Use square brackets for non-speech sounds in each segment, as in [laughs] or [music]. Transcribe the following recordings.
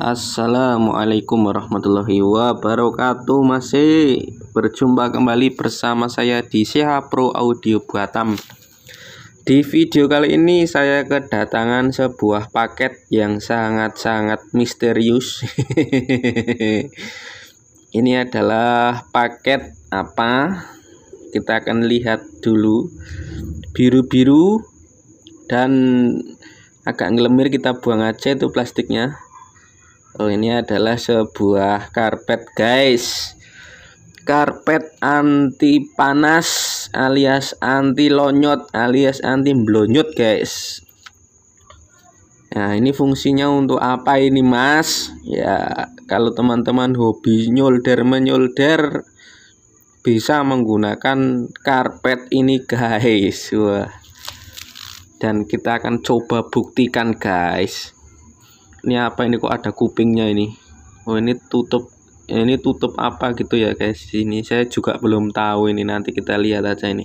Assalamualaikum warahmatullahi wabarakatuh Masih berjumpa kembali bersama saya di CH Pro Audio Batam Di video kali ini saya kedatangan sebuah paket yang sangat-sangat misterius [laughs] Ini adalah paket apa Kita akan lihat dulu Biru-biru dan agak ngelemir kita buang aja itu plastiknya Oh ini adalah sebuah karpet guys Karpet anti panas alias anti lonyot alias anti blonyot guys Nah ini fungsinya untuk apa ini mas Ya kalau teman-teman hobi nyolder menyolder Bisa menggunakan karpet ini guys Wah. Dan kita akan coba buktikan guys ini apa ini kok ada kupingnya ini oh ini tutup ini tutup apa gitu ya guys ini saya juga belum tahu ini nanti kita lihat aja ini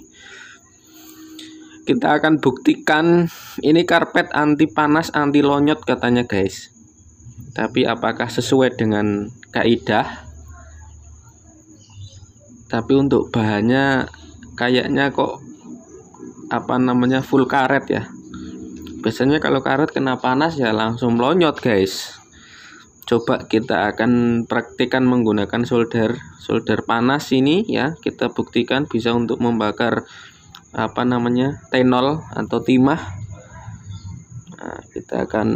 kita akan buktikan ini karpet anti panas anti lonyot katanya guys tapi apakah sesuai dengan kaidah tapi untuk bahannya kayaknya kok apa namanya full karet ya biasanya kalau karet kena panas ya langsung lonyot guys coba kita akan praktikan menggunakan solder solder panas ini ya kita buktikan bisa untuk membakar apa namanya tenol atau timah nah, kita akan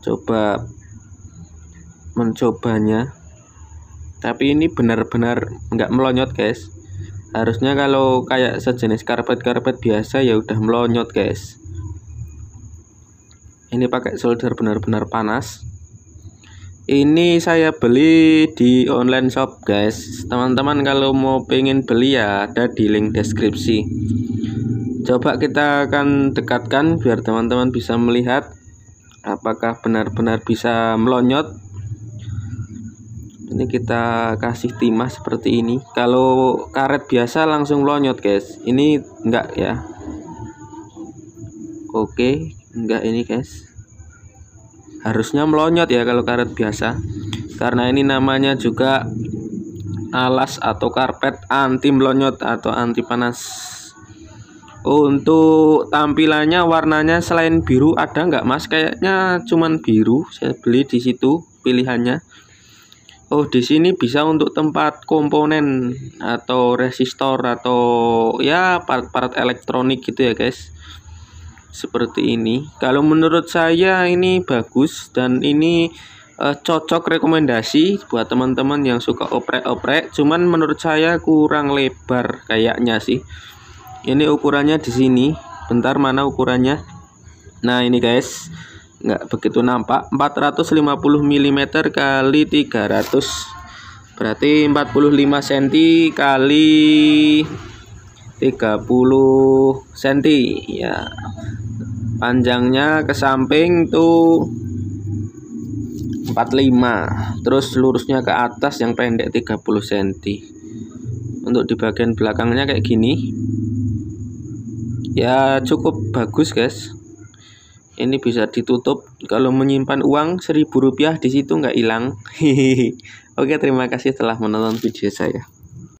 coba mencobanya tapi ini benar-benar nggak melonyot guys harusnya kalau kayak sejenis karpet-karpet biasa ya udah melonyot guys ini pakai solder benar-benar panas ini saya beli di online shop guys teman-teman kalau mau pengen beli ya ada di link deskripsi coba kita akan dekatkan biar teman-teman bisa melihat apakah benar-benar bisa melonyot ini kita kasih timah seperti ini kalau karet biasa langsung melonyot guys ini enggak ya oke enggak ini guys harusnya melonyot ya kalau karet biasa karena ini namanya juga alas atau karpet anti melonyot atau anti panas untuk tampilannya warnanya selain biru ada enggak mas kayaknya cuman biru saya beli di situ pilihannya Oh di sini bisa untuk tempat komponen atau resistor atau ya part-part elektronik gitu ya guys seperti ini. Kalau menurut saya ini bagus dan ini uh, cocok rekomendasi buat teman-teman yang suka oprek-oprek. Cuman menurut saya kurang lebar kayaknya sih. Ini ukurannya di sini. Bentar mana ukurannya? Nah, ini guys. nggak begitu nampak. 450 mm kali 300. Berarti 45 cm kali 30 cm ya panjangnya ke samping tuh 45 terus lurusnya ke atas yang pendek 30 cm untuk di bagian belakangnya kayak gini ya cukup bagus guys ini bisa ditutup kalau menyimpan uang seribu rupiah di situ nggak hilang [laughs] oke terima kasih telah menonton video saya